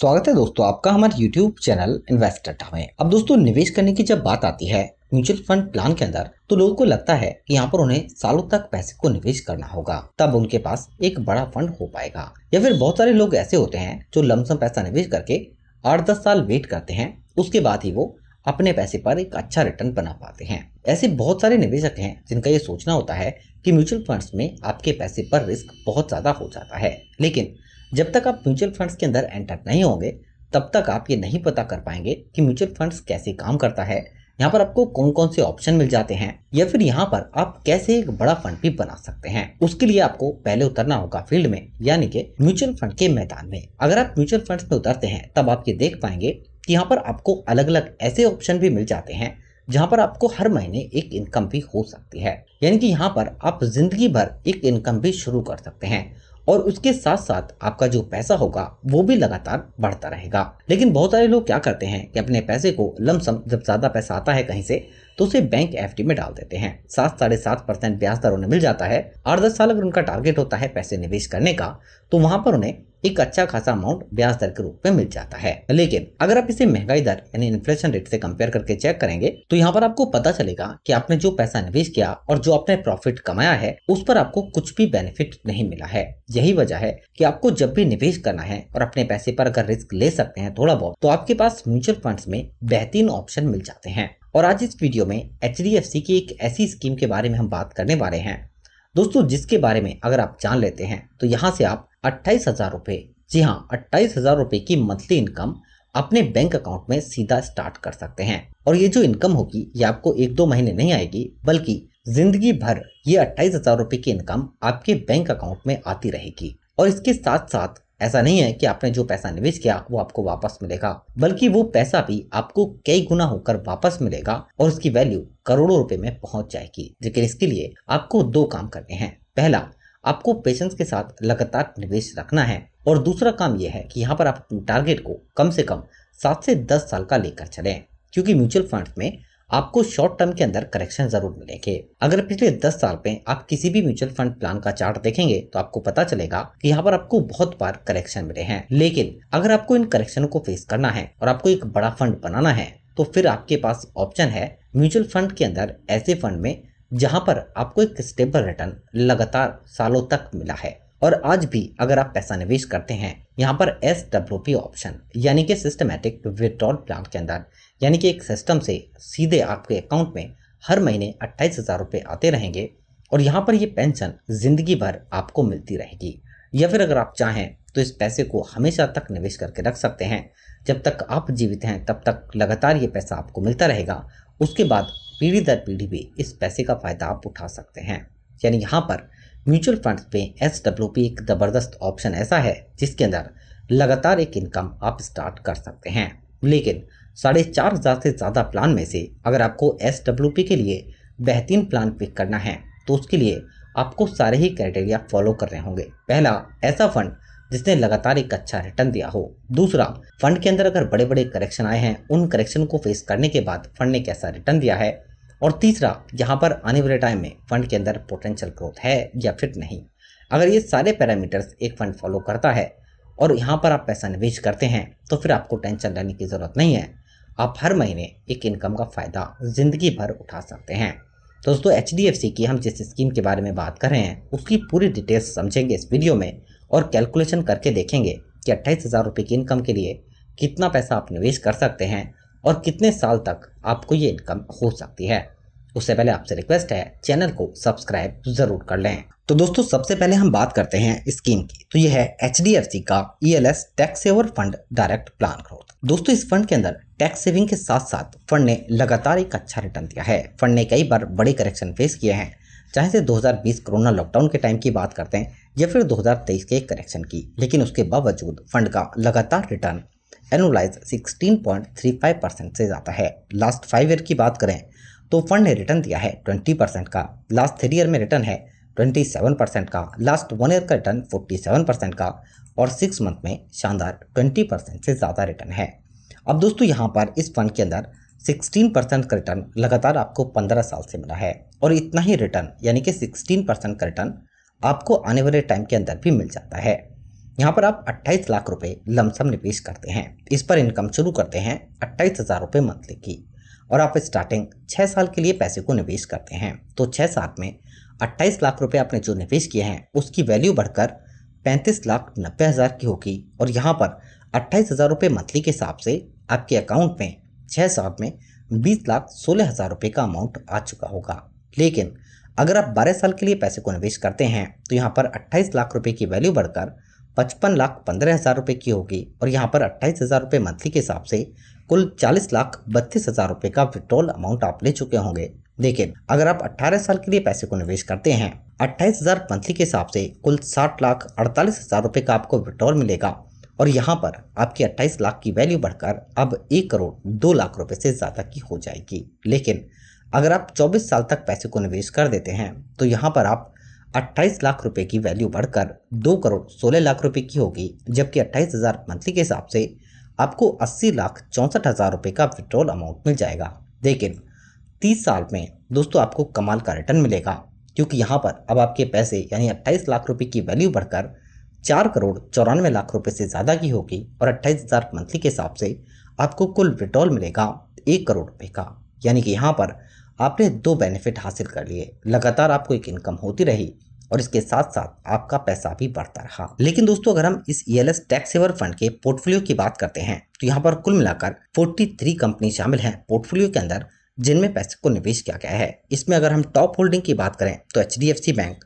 स्वागत है दोस्तों आपका हमारे YouTube चैनल इन्वेस्टर में अब दोस्तों निवेश करने की जब बात आती है म्यूचुअल फंड प्लान के अंदर तो लोगों को लगता है कि यहाँ पर उन्हें सालों तक पैसे को निवेश करना होगा तब उनके पास एक बड़ा फंड हो पाएगा या फिर बहुत सारे लोग ऐसे होते हैं जो लमसम पैसा निवेश करके आठ दस साल वेट करते हैं उसके बाद ही वो अपने पैसे पर एक अच्छा रिटर्न बना पाते हैं ऐसे बहुत सारे निवेशक हैं जिनका ये सोचना होता है कि म्यूचुअल फंड्स में आपके पैसे पर रिस्क बहुत ज्यादा हो जाता है लेकिन जब तक आप म्यूचुअल फंड्स के अंदर एंटर नहीं होंगे तब तक आप ये नहीं पता कर पाएंगे कि म्यूचुअल फंड्स कैसे काम करता है यहाँ पर आपको कौन कौन से ऑप्शन मिल जाते हैं या फिर यहाँ पर आप कैसे एक बड़ा फंड भी बना सकते हैं उसके लिए आपको पहले उतरना होगा फील्ड में यानी कि म्यूचुअल फंड के मैदान में अगर आप म्यूचुअल फंड में उतरते हैं तब आप ये देख पाएंगे कि यहाँ पर आपको अलग अलग ऐसे ऑप्शन भी मिल जाते हैं जहाँ पर आपको हर महीने एक इनकम भी हो सकती है यानी कि यहाँ पर आप जिंदगी भर एक इनकम भी शुरू कर सकते हैं और उसके साथ साथ आपका जो पैसा होगा वो भी लगातार बढ़ता रहेगा लेकिन बहुत सारे लोग क्या करते हैं कि अपने पैसे को लमसम जब ज्यादा पैसा आता है कहीं से तो उसे बैंक एफ में डाल देते हैं सात साढ़े सात परसेंट ब्याज दर उन्हें मिल जाता है आठ दस साल अगर उनका टारगेट होता है पैसे निवेश करने का तो वहां पर उन्हें एक अच्छा खासा अमाउंट ब्याज दर के रूप में मिल जाता है लेकिन अगर आप इसे महंगाई दर यानी इन्फ्लेशन रेट से कंपेयर करके चेक करेंगे तो यहाँ पर आपको पता चलेगा कि आपने जो पैसा निवेश किया और जो आपने प्रॉफिट कमाया है उस पर आपको कुछ भी बेनिफिट नहीं मिला है यही वजह है कि आपको जब भी निवेश करना है और अपने पैसे पर अगर रिस्क ले सकते हैं थोड़ा बहुत तो आपके पास म्यूचुअल फंड में बेहतरीन ऑप्शन मिल जाते हैं और आज इस वीडियो में एच की एक ऐसी स्कीम के बारे में हम बात करने वाले हैं दोस्तों जिसके बारे में अगर आप जान लेते हैं तो यहाँ से आप अट्ठाईस हज़ार रुपये जी हाँ अट्ठाईस हज़ार रुपये की मंथली इनकम अपने बैंक अकाउंट में सीधा स्टार्ट कर सकते हैं और ये जो इनकम होगी ये आपको एक दो महीने नहीं आएगी बल्कि जिंदगी भर ये अट्ठाईस हज़ार रूपए की इनकम आपके बैंक अकाउंट में आती रहेगी और इसके साथ साथ ऐसा नहीं है कि आपने जो पैसा निवेश किया वो आपको वापस मिलेगा बल्कि वो पैसा भी आपको कई गुना होकर वापस मिलेगा और उसकी वैल्यू करोड़ों रुपए में पहुंच जाएगी लेकिन इसके लिए आपको दो काम करने हैं पहला आपको पेशेंस के साथ लगातार निवेश रखना है और दूसरा काम यह है कि यहाँ पर आप अपने टारगेट को कम से कम सात से दस साल का लेकर चले क्योंकि म्यूचुअल फंड में आपको शॉर्ट टर्म के अंदर करेक्शन जरूर मिलेंगे अगर पिछले दस साल में आप किसी भी म्यूचुअल फंड प्लान का चार्ट देखेंगे तो आपको पता चलेगा कि यहाँ पर आपको बहुत बार करेक्शन मिले हैं लेकिन अगर आपको इन करेक्शन को फेस करना है और आपको एक बड़ा फंड बनाना है तो फिर आपके पास ऑप्शन है म्यूचुअल फंड के अंदर ऐसे फंड में जहां पर आपको एक स्टेबल रिटर्न लगातार सालों तक मिला है और आज भी अगर आप पैसा निवेश करते हैं यहाँ पर एस डब्ल्यू पी ऑप्शन यानी कि सिस्टमेटिक विड्रॉल प्लान के अंदर यानी कि एक सिस्टम से सीधे आपके अकाउंट में हर महीने अट्ठाईस हज़ार रुपये आते रहेंगे और यहाँ पर ये पेंशन ज़िंदगी भर आपको मिलती रहेगी या फिर अगर आप चाहें तो इस पैसे को हमेशा तक निवेश करके रख सकते हैं जब तक आप जीवित हैं तब तक लगातार ये पैसा आपको मिलता रहेगा उसके बाद पीढ़ी दर पीढ़ी भी इस पैसे का फ़ायदा आप उठा सकते हैं यानी यहाँ पर म्यूचुअल फंड्स में एस डब्ल्यू पी एक ज़बरदस्त ऑप्शन ऐसा है जिसके अंदर लगातार एक इनकम आप स्टार्ट कर सकते हैं लेकिन साढ़े चार हज़ार से ज़्यादा प्लान में से अगर आपको एस पी के लिए बेहतरीन प्लान पिक करना है तो उसके लिए आपको सारे ही क्राइटेरिया फॉलो करने होंगे पहला ऐसा फंड जिसने लगातार एक अच्छा रिटर्न दिया हो दूसरा फंड के अंदर अगर बड़े बड़े करेक्शन आए हैं उन करेक्शन को फेस करने के बाद फंड ने कैसा रिटर्न दिया है और तीसरा यहाँ पर आने वाले टाइम में फंड के अंदर पोटेंशियल ग्रोथ है या फिर नहीं अगर ये सारे पैरामीटर्स एक फंड फॉलो करता है और यहाँ पर आप पैसा निवेश करते हैं तो फिर आपको टेंशन लेने की ज़रूरत नहीं है आप हर महीने एक इनकम का फ़ायदा ज़िंदगी भर उठा सकते हैं दोस्तों एच की हम जिस स्कीम के बारे में बात कर रहे हैं उसकी पूरी डिटेल्स समझेंगे इस वीडियो में और कैलकुलेशन करके देखेंगे कि अट्ठाईस हज़ार रुपये की इनकम के लिए कितना पैसा आप निवेश कर सकते हैं और कितने साल तक आपको ये इनकम हो सकती है उससे पहले आपसे रिक्वेस्ट है चैनल को सब्सक्राइब जरूर कर लें तो दोस्तों सबसे पहले हम बात करते हैं स्कीम की तो यह है एच का E L S tax saver fund direct plan growth दोस्तों इस फंड के अंदर टैक्स सेविंग के साथ साथ फंड ने लगातार एक अच्छा रिटर्न दिया है फंड ने कई बार बड़े करेक्शन फेस किए हैं चाहे से 2020 कोरोना लॉकडाउन के टाइम की बात करते हैं या फिर 2023 के करेक्शन की लेकिन उसके बावजूद फंड का लगातार रिटर्न एनुलाइज 16.35 परसेंट से ज़्यादा है लास्ट फाइव ईयर की बात करें तो फंड ने रिटर्न दिया है 20 परसेंट का लास्ट थ्री ईयर में रिटर्न है 27 परसेंट का लास्ट वन ईयर का रिटर्न 47 परसेंट का और सिक्स मंथ में शानदार 20 परसेंट से ज़्यादा रिटर्न है अब दोस्तों यहाँ पर इस फंड के अंदर 16 परसेंट का रिटर्न लगातार आपको 15 साल से मिला है और इतना ही रिटर्न यानी कि 16 परसेंट का रिटर्न आपको आने वाले टाइम के अंदर भी मिल जाता है यहाँ पर आप 28 लाख रुपए लमसम निवेश करते हैं इस पर इनकम शुरू करते हैं अट्ठाईस हज़ार रुपये मंथली की और आप स्टार्टिंग छः साल के लिए पैसे को निवेश करते हैं तो छः साल में अट्ठाईस लाख रुपये आपने जो निवेश किए हैं उसकी वैल्यू बढ़कर पैंतीस लाख नब्बे हज़ार की होगी और यहाँ पर अट्ठाईस हज़ार रुपये मंथली के हिसाब से आपके अकाउंट में छः साल में बीस लाख सोलह हज़ार रुपये का अमाउंट आ चुका होगा लेकिन अगर आप बारह साल के लिए पैसे को निवेश करते हैं तो यहाँ पर अट्ठाईस लाख रुपये की वैल्यू बढ़कर पचपन लाख पंद्रह हज़ार रुपये की होगी और यहाँ पर अट्ठाईस हज़ार रुपये मंथली के हिसाब से कुल चालीस लाख बत्तीस हज़ार रुपये का विड्रॉल अमाउंट आप ले चुके होंगे लेकिन अगर आप 18 साल के लिए पैसे को निवेश करते हैं अट्ठाईस हज़ार मंथली के हिसाब से कुल साठ लाख अड़तालीस हज़ार रुपये का आपको विड्रॉल मिलेगा और यहाँ पर आपकी 28 लाख की वैल्यू बढ़कर अब एक करोड़ दो लाख रुपए से ज़्यादा की हो जाएगी लेकिन अगर आप 24 साल तक पैसे को निवेश कर देते हैं तो यहाँ पर आप अट्ठाईस लाख रुपए की वैल्यू बढ़कर दो करोड़ सोलह लाख रुपए की होगी जबकि अट्ठाईस हज़ार मंथली के हिसाब से आपको अस्सी लाख चौंसठ हज़ार रुपये का विड्रॉल अमाउंट मिल जाएगा लेकिन तीस साल में दोस्तों आपको कमाल का रिटर्न मिलेगा क्योंकि यहाँ पर अब आपके पैसे यानी अट्ठाईस लाख रुपये की वैल्यू बढ़कर चार करोड़ चौरानवे लाख रुपए से ज़्यादा की होगी और अट्ठाईस हज़ार मंथली के हिसाब से आपको कुल विड्रॉल मिलेगा एक करोड़ रुपये का यानी कि यहाँ पर आपने दो बेनिफिट हासिल कर लिए लगातार आपको एक इनकम होती रही और इसके साथ साथ आपका पैसा भी बढ़ता रहा लेकिन दोस्तों अगर हम इस ई टैक्स सेवर फंड के पोर्टफोलियो की बात करते हैं तो यहाँ पर कुल मिलाकर 43 कंपनी शामिल हैं पोर्टफोलियो के अंदर जिनमें पैसे को निवेश किया गया है इसमें अगर हम टॉप होल्डिंग की बात करें तो H bank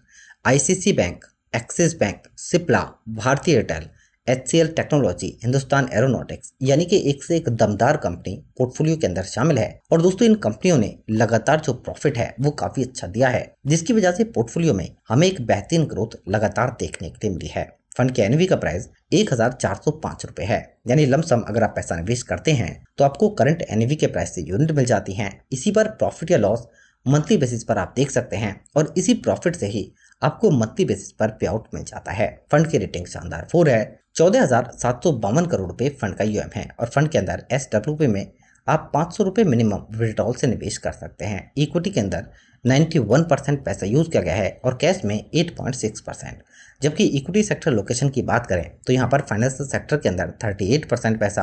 I bank Axis bank Cipla भारतीय Airtel H technology Hindustan Aeronautics यानी कि एक से एक दमदार कंपनी पोर्टफोलियो के अंदर शामिल है और दोस्तों इन कंपनियों ने लगातार जो प्रॉफिट है वो काफी अच्छा दिया है जिसकी वजह से पोर्टफोलियो में हमें एक बेहतरीन ग्रोथ लगातार देखने के लिए मिली है फंड के एनवी का प्राइस एक हजार चार सौ पाँच रुपए है यानी लमसम अगर आप पैसा निवेश करते हैं तो आपको करंट एनवी के प्राइस से यूनिट मिल जाती है इसी पर प्रॉफिट या लॉस मंथली बेसिस पर आप देख सकते हैं और इसी प्रॉफिट से ही आपको मंथली बेसिस पर पे आउट मिल जाता है फंड की रेटिंग शानदार फोर है चौदह हज़ार सात सौ बावन करोड़ रुपये फंड का यूएम है और फंड के अंदर एस डब्ल्यू में आप पाँच सौ रुपये मिनिमम विड्रॉल से निवेश कर सकते हैं इक्विटी के अंदर 91 परसेंट पैसा यूज किया गया है और कैश में 8.6 परसेंट जबकि इक्विटी सेक्टर लोकेशन की बात करें तो यहाँ पर फाइनेंशियल सेक्टर के अंदर 38 परसेंट पैसा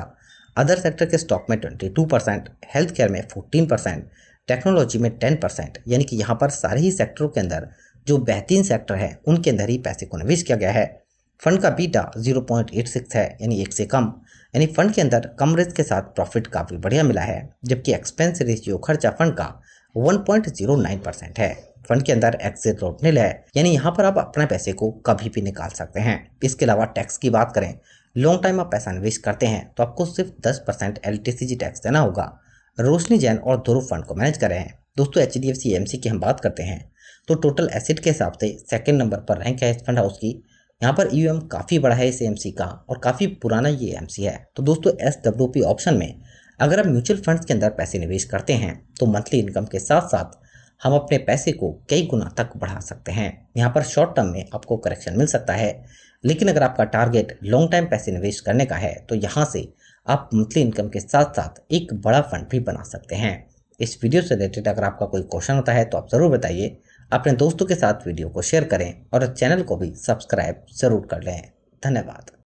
अदर सेक्टर के स्टॉक में 22 परसेंट हेल्थ केयर में 14 परसेंट टेक्नोलॉजी में 10 परसेंट यानी कि यहाँ पर सारे ही सेक्टरों के अंदर जो बेहतरीन सेक्टर है उनके अंदर ही पैसे को निवेश किया गया है फंड का बीटा 0.86 है यानी एक से कम यानी फंड के अंदर कम रिस्क के साथ प्रॉफिट काफ़ी बढ़िया मिला है जबकि एक्सपेंस रेशियो खर्चा फंड का 1.09 परसेंट है फंड के अंदर एक्सिट रोड मिल है यानी यहाँ पर आप अपने पैसे को कभी भी निकाल सकते हैं इसके अलावा टैक्स की बात करें लॉन्ग टाइम आप पैसा निवेश करते हैं तो आपको सिर्फ दस परसेंट एल टैक्स देना होगा रोशनी जैन और ध्रुव फंड को मैनेज कर रहे हैं दोस्तों H D F C M C की हम बात करते हैं तो टोटल एसिड के हिसाब से सेकेंड नंबर पर रैंक है इस फंड हाउस की यहाँ पर ई e काफ़ी बड़ा है इस एम का और काफ़ी पुराना ये एम है तो दोस्तों एस ऑप्शन में अगर आप म्यूचुअल फंड्स के अंदर पैसे निवेश करते हैं तो मंथली इनकम के साथ साथ हम अपने पैसे को कई गुना तक बढ़ा सकते हैं यहाँ पर शॉर्ट टर्म में आपको करेक्शन मिल सकता है लेकिन अगर आपका टारगेट लॉन्ग टाइम पैसे निवेश करने का है तो यहाँ से आप मंथली इनकम के साथ साथ एक बड़ा फंड भी बना सकते हैं इस वीडियो से रिलेटेड अगर आपका कोई क्वेश्चन होता है तो आप ज़रूर बताइए अपने दोस्तों के साथ वीडियो को शेयर करें और चैनल को भी सब्सक्राइब जरूर कर लें धन्यवाद